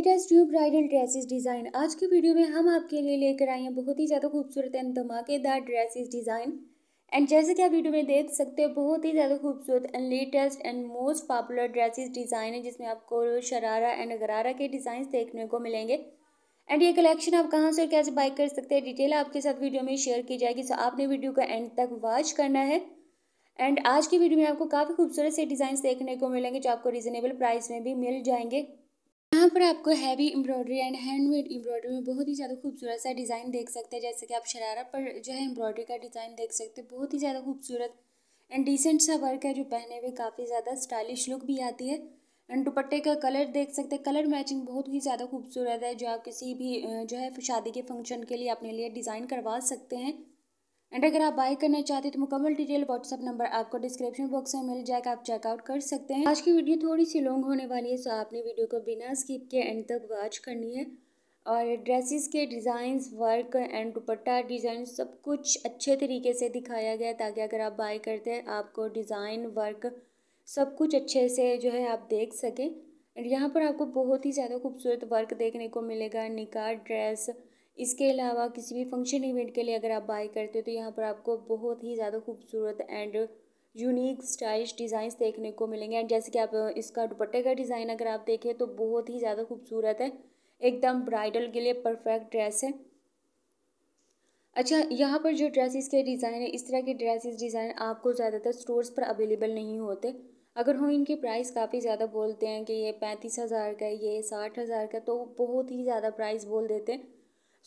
latest tube bridal dresses design आज की video में हम आपके लिए लेकर आए हैं बहुत ही ज़्यादा खूबसूरत एंड धमाकेदार ड्रेसेस डिज़ाइन एंड जैसे कि आप वीडियो में देख सकते हो बहुत ही ज़्यादा खूबसूरत and latest and most popular dresses design है जिसमें आपको शरारा एंड गरारा के डिज़ाइन देखने को मिलेंगे एंड ये कलेक्शन आप कहाँ से और कैसे बाई कर सकते हैं डिटेल आपके साथ वीडियो में शेयर की जाएगी सो आपने वीडियो का एंड तक वॉच करना है एंड आज की वीडियो में आपको काफ़ी खूबसूरत से डिज़ाइन देखने को मिलेंगे जो आपको रीज़नेबल प्राइस में भी मिल जाएंगे यहाँ पर आपको heavy embroidery and handmade embroidery में बहुत ही ज़्यादा खूबसूरत सा डिज़ाइन देख सकते हैं जैसे कि आप शरारा पर जो है एम्ब्रॉयडरी का डिज़ाइन देख सकते हैं बहुत ही ज़्यादा खूबसूरत एंड डिसेंट सा वर्क है जो पहने हुए काफ़ी ज़्यादा स्टाइलिश लुक भी आती है एंड दुपट्टे का कलर देख सकते हैं कलर मैचिंग बहुत ही ज़्यादा खूबसूरत है जो आप किसी भी जो है शादी के फंक्शन के लिए अपने लिए डिज़ाइन करवा सकते हैं एंड अगर आप बाय करना चाहते हैं तो मुकम्मल डिटेल व्हाट्सअप नंबर आपको डिस्क्रिप्शन बॉक्स में मिल जाएगा आप चेकआउट कर सकते हैं आज की वीडियो थोड़ी सी लॉन्ग होने वाली है सो आपने वीडियो को बिना स्किप के एंड तक वॉच करनी है और ड्रेसेस के designs work and dupatta design सब कुछ अच्छे तरीके से दिखाया गया ताकि अगर आप बाई करते हैं आपको डिज़ाइन वर्क सब कुछ अच्छे से जो है आप देख सकें एंड यहाँ पर आपको बहुत ही ज़्यादा खूबसूरत वर्क देखने को मिलेगा निकाह ड्रेस इसके अलावा किसी भी फंक्शन इवेंट के लिए अगर आप बाई करते हो तो यहाँ पर आपको बहुत ही ज़्यादा खूबसूरत एंड यूनिक स्टाइलिश डिज़ाइंस देखने को मिलेंगे एंड जैसे कि आप इसका दुपट्टे का डिज़ाइन अगर आप देखें तो बहुत ही ज़्यादा खूबसूरत है एकदम ब्राइडल के लिए परफेक्ट ड्रेस है अच्छा यहाँ पर जो ड्रेसेस के डिज़ाइन है इस तरह के ड्रेसेस डिज़ाइन आपको ज़्यादातर स्टोर्स पर अवेलेबल नहीं होते अगर हम इनके प्राइस काफ़ी ज़्यादा बोलते हैं कि ये पैंतीस हज़ार का ये साठ हज़ार का तो बहुत ही ज़्यादा प्राइस बोल देते हैं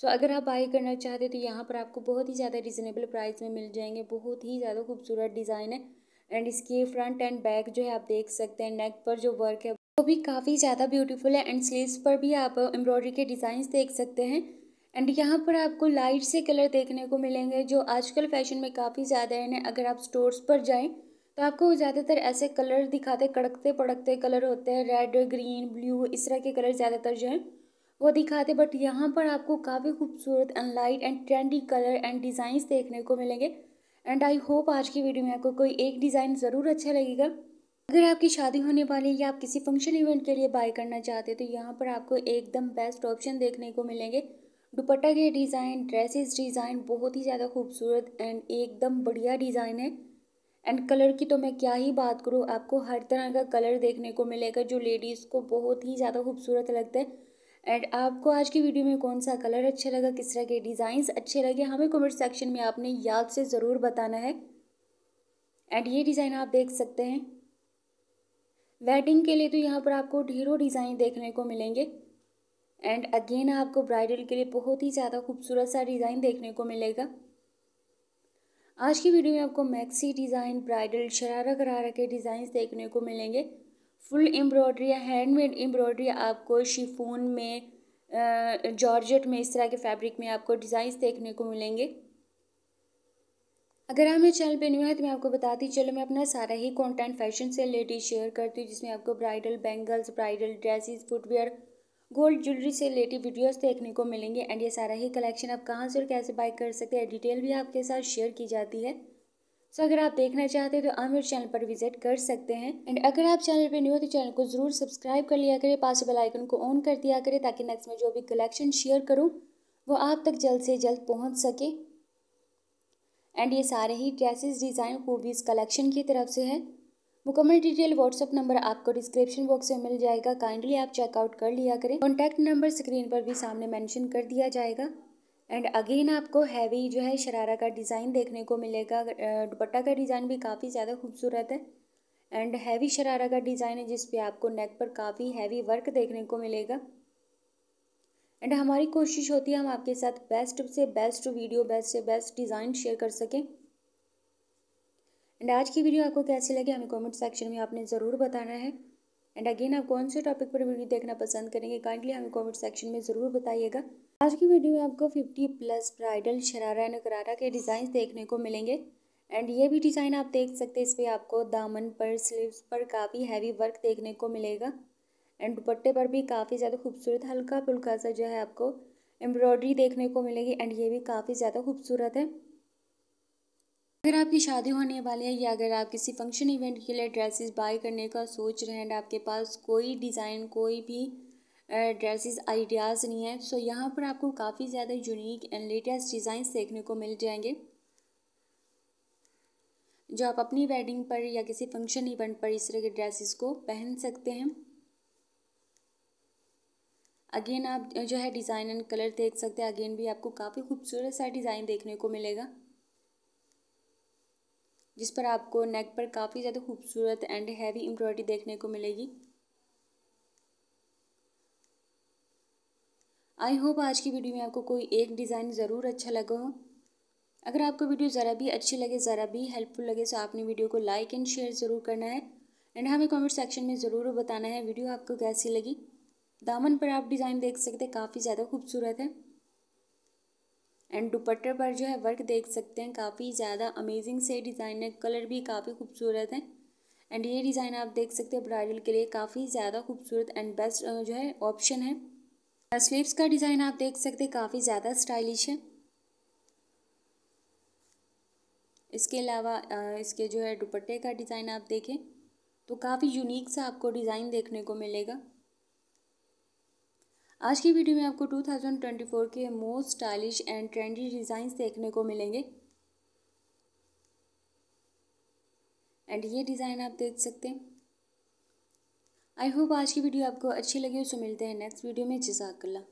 सो अगर आप बाई करना चाहते तो यहाँ पर आपको बहुत ही ज़्यादा रिजनेबल प्राइस में मिल जाएंगे बहुत ही ज़्यादा खूबसूरत डिज़ाइन है एंड इसके फ्रंट एंड बैक जो है आप देख सकते हैं नेक पर जो वर्क है वो भी काफ़ी ज़्यादा ब्यूटीफुल है एंड स्लीव्स पर भी आप एम्ब्रॉयडरी uh, के डिज़ाइंस देख सकते हैं एंड यहाँ पर आपको लाइट से कलर देखने को मिलेंगे जो आजकल फैशन में काफ़ी ज़्यादा है अगर आप स्टोर्स पर जाएँ तो आपको ज़्यादातर ऐसे कलर दिखाते कड़कते पड़कते कलर होते हैं रेड ग्रीन ब्लू इस तरह के कलर ज़्यादातर जो है वो दिखाते बट यहाँ पर आपको काफ़ी खूबसूरत and light and trendy colour and designs देखने को मिलेंगे एंड आई होप आज की वीडियो में आपको कोई एक डिज़ाइन ज़रूर अच्छा लगेगा अगर आपकी शादी होने वाली है या आप किसी फंक्शन इवेंट के लिए बाय करना चाहते हैं तो यहाँ पर आपको एकदम बेस्ट ऑप्शन देखने को मिलेंगे दुपट्टा के डिज़ाइन ड्रेसेस डिज़ाइन बहुत ही ज़्यादा खूबसूरत एंड एकदम बढ़िया डिज़ाइन है एंड कलर की तो मैं क्या ही बात करूँ आपको हर तरह का कलर देखने को मिलेगा जो लेडीज़ को बहुत ही ज़्यादा खूबसूरत लगता है एंड आपको आज की वीडियो में कौन सा कलर अच्छा लगा किस तरह के डिज़ाइंस अच्छे लगे हमें कमेंट सेक्शन में आपने याद से ज़रूर बताना है एंड ये डिज़ाइन आप देख सकते हैं वेडिंग के लिए तो यहाँ पर आपको ढेरों डिज़ाइन देखने को मिलेंगे एंड अगेन आपको ब्राइडल के लिए बहुत ही ज़्यादा खूबसूरत सा डिज़ाइन देखने को मिलेगा आज की वीडियो में आपको मैक्सी डिज़ाइन ब्राइडल शरारा करारा के डिज़ाइन देखने को मिलेंगे फुल एम्ब्रॉयडरी या हैंडमेड एम्ब्रॉयडरी आपको शिफोन में जॉर्जेट में इस तरह के फैब्रिक में आपको डिज़ाइंस देखने को मिलेंगे अगर आप मेरे चैनल पर नहीं है तो मैं आपको बताती चलो मैं अपना सारा ही कंटेंट फैशन से रिलेटेड शेयर करती हूँ जिसमें आपको bridal bangles bridal dresses footwear gold jewellery से रिलेटेड वीडियोस देखने को मिलेंगे एंड ये सारा ही कलेक्शन आप कहाँ से और कैसे बाय कर सकते हैं डिटेल भी आपके साथ शेयर की जाती है सो अगर आप देखना चाहते हैं तो आप मेरे चैनल पर विजिट कर सकते हैं एंड अगर आप चैनल पर न्यू हो तो चैनल को जरूर सब्सक्राइब कर लिया करें पास बेल आइकन को ऑन कर दिया करें ताकि नेक्स्ट में जो भी कलेक्शन शेयर करूँ वो आप तक जल्द से जल्द पहुँच सके एंड ये सारे ही ड्रेसेस डिज़ाइन खूबीज कलेक्शन की तरफ से है मुकम्मल डिटेल व्हाट्सअप नंबर आपको डिस्क्रिप्शन बॉक्स में मिल जाएगा काइंडली आप चेकआउट कर लिया करें कॉन्टैक्ट नंबर स्क्रीन पर भी सामने मेंशन कर दिया जाएगा एंड अगेन आपको हैवी जो है शरारा का डिज़ाइन देखने को मिलेगा दुपट्टा का डिज़ाइन भी काफ़ी ज़्यादा खूबसूरत है एंड हैवी शरारा का डिज़ाइन है जिस पे आपको नेक पर काफ़ी हैवी वर्क देखने को मिलेगा एंड हमारी कोशिश होती है हम आपके साथ बेस्ट से बेस्ट वीडियो बेस्ट से बेस्ट डिज़ाइन शेयर कर सकें एंड आज की वीडियो आपको कैसी लगी हमें कॉमेंट सेक्शन में आपने ज़रूर बताना है एंड अगेन आप कौन से टॉपिक पर वीडियो देखना पसंद करेंगे काइंडली हमें कॉमेंट सेक्शन में ज़रूर बताइएगा आज की वीडियो में आपको 50 प्लस ब्राइडल शरारा एंड करारा के डिज़ाइन देखने को मिलेंगे एंड ये भी डिज़ाइन आप देख सकते हैं इस पर आपको दामन पर स्लीव्स पर काफ़ी हैवी वर्क देखने को मिलेगा एंड दुपट्टे पर भी काफ़ी ज़्यादा खूबसूरत हल्का फुल्का सा जो है आपको एम्ब्रॉयडरी देखने को मिलेगी एंड ये भी काफ़ी ज़्यादा खूबसूरत है अगर आपकी शादी होने वाली है या अगर आप किसी फंक्शन इवेंट के लिए ड्रेसेस बाय करने का सोच रहे हैं एंड आपके पास कोई डिज़ाइन कोई भी ड्रेसेस आइडियाज़ नहीं है सो यहाँ पर आपको काफ़ी ज़्यादा यूनिक एंड लेटेस्ट डिज़ाइन देखने को मिल जाएंगे जो आप अपनी वेडिंग पर या किसी फंक्शन इवेंट पर इस तरह के ड्रेसेस को पहन सकते हैं अगेन आप जो है डिज़ाइन एंड कलर देख सकते हैं अगेन भी आपको काफ़ी खूबसूरत सा डिज़ाइन देखने को मिलेगा जिस पर आपको नेक पर काफ़ी ज़्यादा खूबसूरत एंड हैवी एम्ब्रॉयडरी देखने को मिलेगी आई होप आज की वीडियो में आपको कोई एक डिज़ाइन ज़रूर अच्छा लगा हो अगर आपको वीडियो ज़रा भी अच्छी लगे ज़रा भी हेल्पफुल लगे तो आपने वीडियो को लाइक एंड शेयर ज़रूर करना है एंड हमें कमेंट सेक्शन में ज़रूर बताना है वीडियो आपको कैसी लगी दामन पर आप डिज़ाइन देख सकते हैं काफ़ी ज़्यादा खूबसूरत है एंड दुपट्टे पर जो है वर्क देख सकते हैं काफ़ी ज़्यादा अमेजिंग से डिज़ाइन है कलर भी काफ़ी खूबसूरत है एंड ये डिज़ाइन आप देख सकते हैं ब्राइडल के लिए काफ़ी ज़्यादा खूबसूरत एंड बेस्ट जो है ऑप्शन है स्लीव्स का डिज़ाइन आप देख सकते हैं काफ़ी ज़्यादा स्टाइलिश है इसके अलावा इसके जो है दुपट्टे का डिज़ाइन आप देखें तो काफ़ी यूनिक सा आपको डिज़ाइन देखने को मिलेगा आज की वीडियो में आपको 2024 के most stylish and trendy designs देखने को मिलेंगे एंड ये डिज़ाइन आप देख सकते हैं आई होप आज की वीडियो आपको अच्छी लगी उसको मिलते हैं नेक्स्ट वीडियो में जजाकला